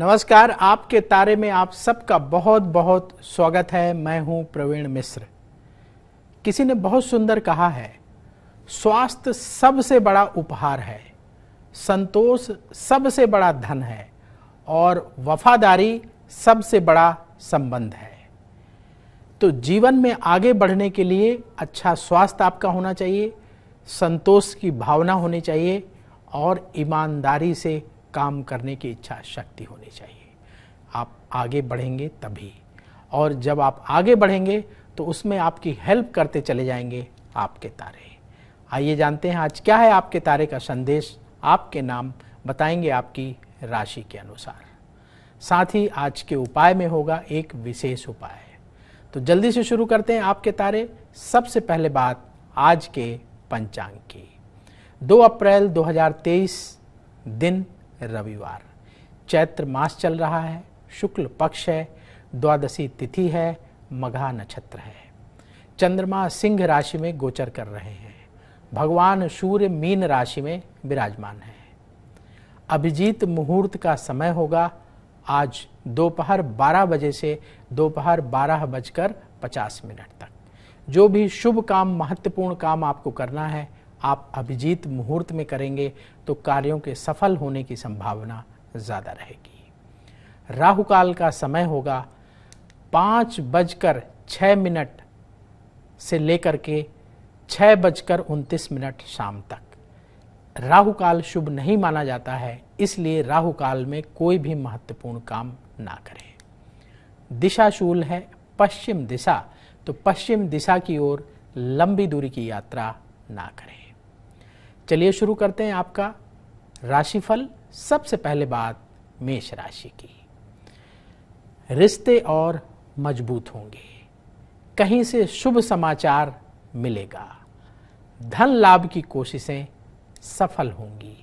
नमस्कार आपके तारे में आप सबका बहुत बहुत स्वागत है मैं हूं प्रवीण मिश्र किसी ने बहुत सुंदर कहा है स्वास्थ्य सबसे बड़ा उपहार है संतोष सबसे बड़ा धन है और वफादारी सबसे बड़ा संबंध है तो जीवन में आगे बढ़ने के लिए अच्छा स्वास्थ्य आपका होना चाहिए संतोष की भावना होनी चाहिए और ईमानदारी से काम करने की इच्छा शक्ति होनी चाहिए आप आगे बढ़ेंगे तभी और जब आप आगे बढ़ेंगे तो उसमें आपकी हेल्प करते चले जाएंगे आपके तारे आइए जानते हैं आज क्या है आपके तारे का संदेश आपके नाम बताएंगे आपकी राशि के अनुसार साथ ही आज के उपाय में होगा एक विशेष उपाय तो जल्दी से शुरू करते हैं आपके तारे सबसे पहले बात आज के पंचांग की 2 अप्रैल 2023 दिन रविवार चैत्र मास चल रहा है शुक्ल पक्ष है द्वादशी तिथि है मघा नक्षत्र है चंद्रमा सिंह राशि में गोचर कर रहे हैं भगवान सूर्य मीन राशि में विराजमान है अभिजीत मुहूर्त का समय होगा आज दोपहर 12 बजे से दोपहर बारह बजकर 50 मिनट तक जो भी शुभ काम महत्वपूर्ण काम आपको करना है आप अभिजीत मुहूर्त में करेंगे तो कार्यों के सफल होने की संभावना ज़्यादा रहेगी राहु काल का समय होगा पांच बजकर छह मिनट से लेकर के छह बजकर उनतीस मिनट शाम तक राहु काल शुभ नहीं माना जाता है इसलिए राहु काल में कोई भी महत्वपूर्ण काम ना करें दिशाशूल है पश्चिम दिशा तो पश्चिम दिशा की ओर लंबी दूरी की यात्रा ना करें चलिए शुरू करते हैं आपका राशिफल सबसे पहले बात मेष राशि की रिश्ते और मजबूत होंगे कहीं से शुभ समाचार मिलेगा धन लाभ की कोशिशें सफल होंगी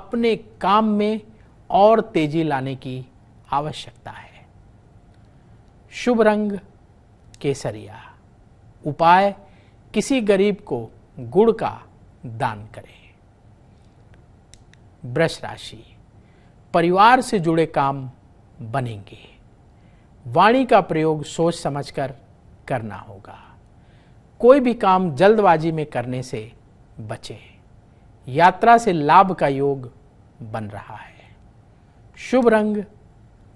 अपने काम में और तेजी लाने की आवश्यकता है शुभ रंग केसरिया उपाय किसी गरीब को गुड़ का दान करें वृष राशि परिवार से जुड़े काम बनेंगे वाणी का प्रयोग सोच समझकर करना होगा कोई भी काम जल्दबाजी में करने से बचे यात्रा से लाभ का योग बन रहा है शुभ रंग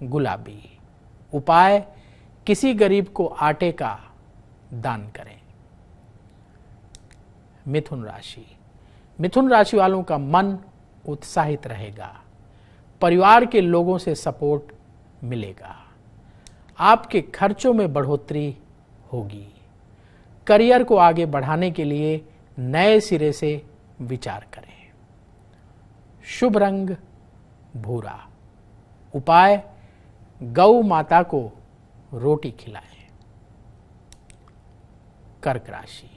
गुलाबी उपाय किसी गरीब को आटे का दान करें मिथुन राशि मिथुन राशि वालों का मन उत्साहित रहेगा परिवार के लोगों से सपोर्ट मिलेगा आपके खर्चों में बढ़ोतरी होगी करियर को आगे बढ़ाने के लिए नए सिरे से विचार करें शुभ रंग भूरा उपाय गौ माता को रोटी खिलाएं कर्क राशि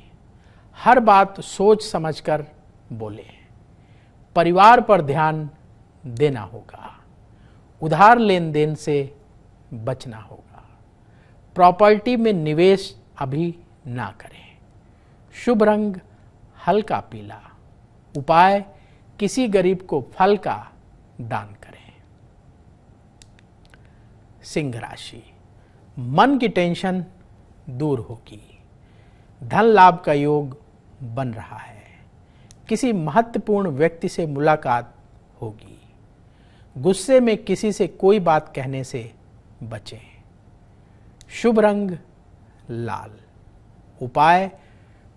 हर बात सोच समझकर बोले परिवार पर ध्यान देना होगा उधार लेन देन से बचना होगा प्रॉपर्टी में निवेश अभी ना करें शुभ रंग हल्का पीला उपाय किसी गरीब को फल का दान करें सिंह राशि मन की टेंशन दूर होगी धन लाभ का योग बन रहा है किसी महत्वपूर्ण व्यक्ति से मुलाकात होगी गुस्से में किसी से कोई बात कहने से बचें शुभ रंग लाल उपाय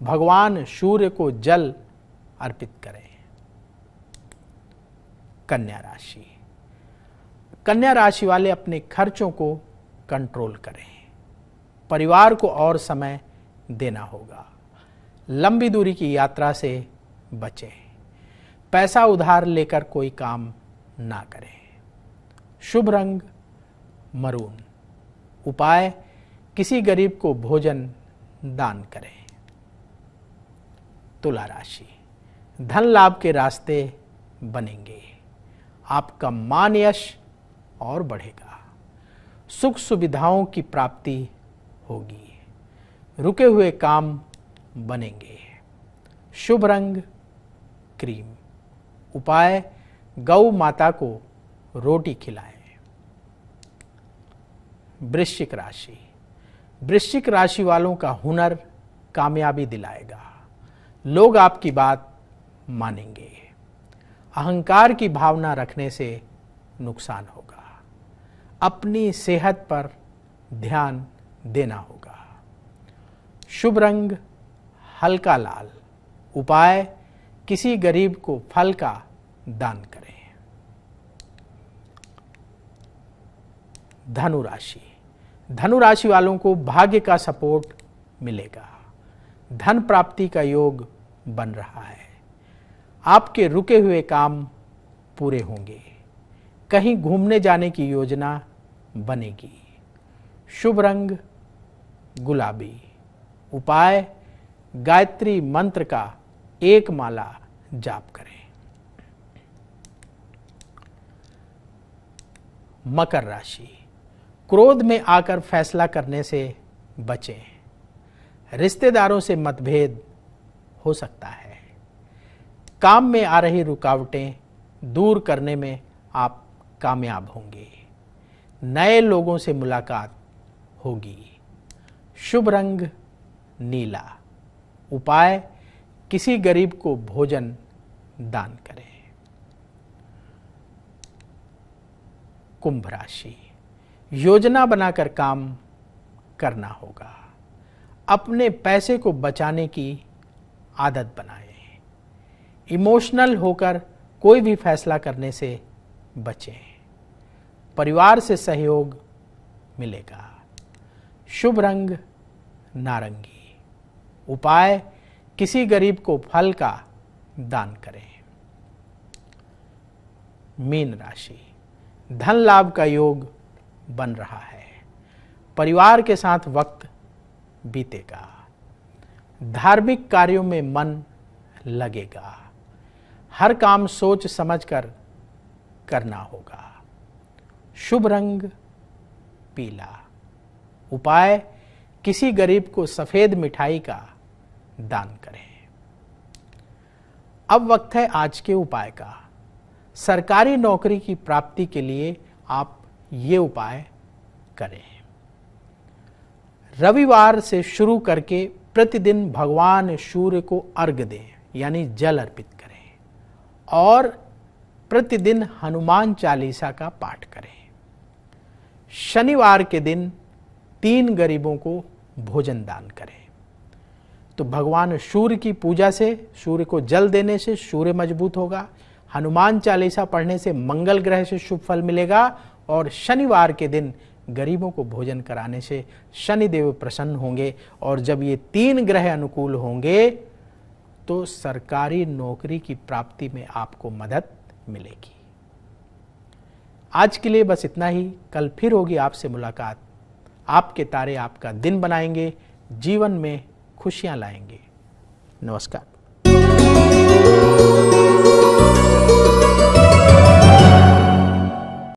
भगवान सूर्य को जल अर्पित करें कन्या राशि कन्या राशि वाले अपने खर्चों को कंट्रोल करें परिवार को और समय देना होगा लंबी दूरी की यात्रा से बचें पैसा उधार लेकर कोई काम ना करें शुभ रंग मरून उपाय किसी गरीब को भोजन दान करें तुला राशि धन लाभ के रास्ते बनेंगे आपका मान यश और बढ़ेगा सुख सुविधाओं की प्राप्ति होगी रुके हुए काम बनेंगे शुभ रंग क्रीम उपाय गौ माता को रोटी खिलाएं वृश्चिक राशि वृश्चिक राशि वालों का हुनर कामयाबी दिलाएगा लोग आपकी बात मानेंगे अहंकार की भावना रखने से नुकसान होगा अपनी सेहत पर ध्यान देना होगा शुभ रंग हल्का लाल उपाय किसी गरीब को फल का दान करें धनु राशि धनु राशि वालों को भाग्य का सपोर्ट मिलेगा धन प्राप्ति का योग बन रहा है आपके रुके हुए काम पूरे होंगे कहीं घूमने जाने की योजना बनेगी शुभ रंग गुलाबी उपाय गायत्री मंत्र का एक माला जाप करें मकर राशि क्रोध में आकर फैसला करने से बचें रिश्तेदारों से मतभेद हो सकता है काम में आ रही रुकावटें दूर करने में आप कामयाब होंगे नए लोगों से मुलाकात होगी शुभ रंग नीला उपाय किसी गरीब को भोजन दान करें कुंभ राशि योजना बनाकर काम करना होगा अपने पैसे को बचाने की आदत बनाएं इमोशनल होकर कोई भी फैसला करने से बचें परिवार से सहयोग मिलेगा शुभ रंग नारंगी उपाय किसी गरीब को फल का दान करें मीन राशि धन लाभ का योग बन रहा है परिवार के साथ वक्त बीतेगा धार्मिक कार्यों में मन लगेगा हर काम सोच समझकर करना होगा शुभ रंग पीला उपाय किसी गरीब को सफेद मिठाई का दान करें अब वक्त है आज के उपाय का सरकारी नौकरी की प्राप्ति के लिए आप ये उपाय करें रविवार से शुरू करके प्रतिदिन भगवान सूर्य को अर्घ दें यानी जल अर्पित करें और प्रतिदिन हनुमान चालीसा का पाठ करें शनिवार के दिन तीन गरीबों को भोजन दान करें तो भगवान सूर्य की पूजा से सूर्य को जल देने से सूर्य मजबूत होगा हनुमान चालीसा पढ़ने से मंगल ग्रह से शुभ फल मिलेगा और शनिवार के दिन गरीबों को भोजन कराने से शनिदेव प्रसन्न होंगे और जब ये तीन ग्रह अनुकूल होंगे तो सरकारी नौकरी की प्राप्ति में आपको मदद मिलेगी आज के लिए बस इतना ही कल फिर होगी आपसे मुलाकात आपके तारे आपका दिन बनाएंगे जीवन में खुशियाँ लाएंगे नमस्कार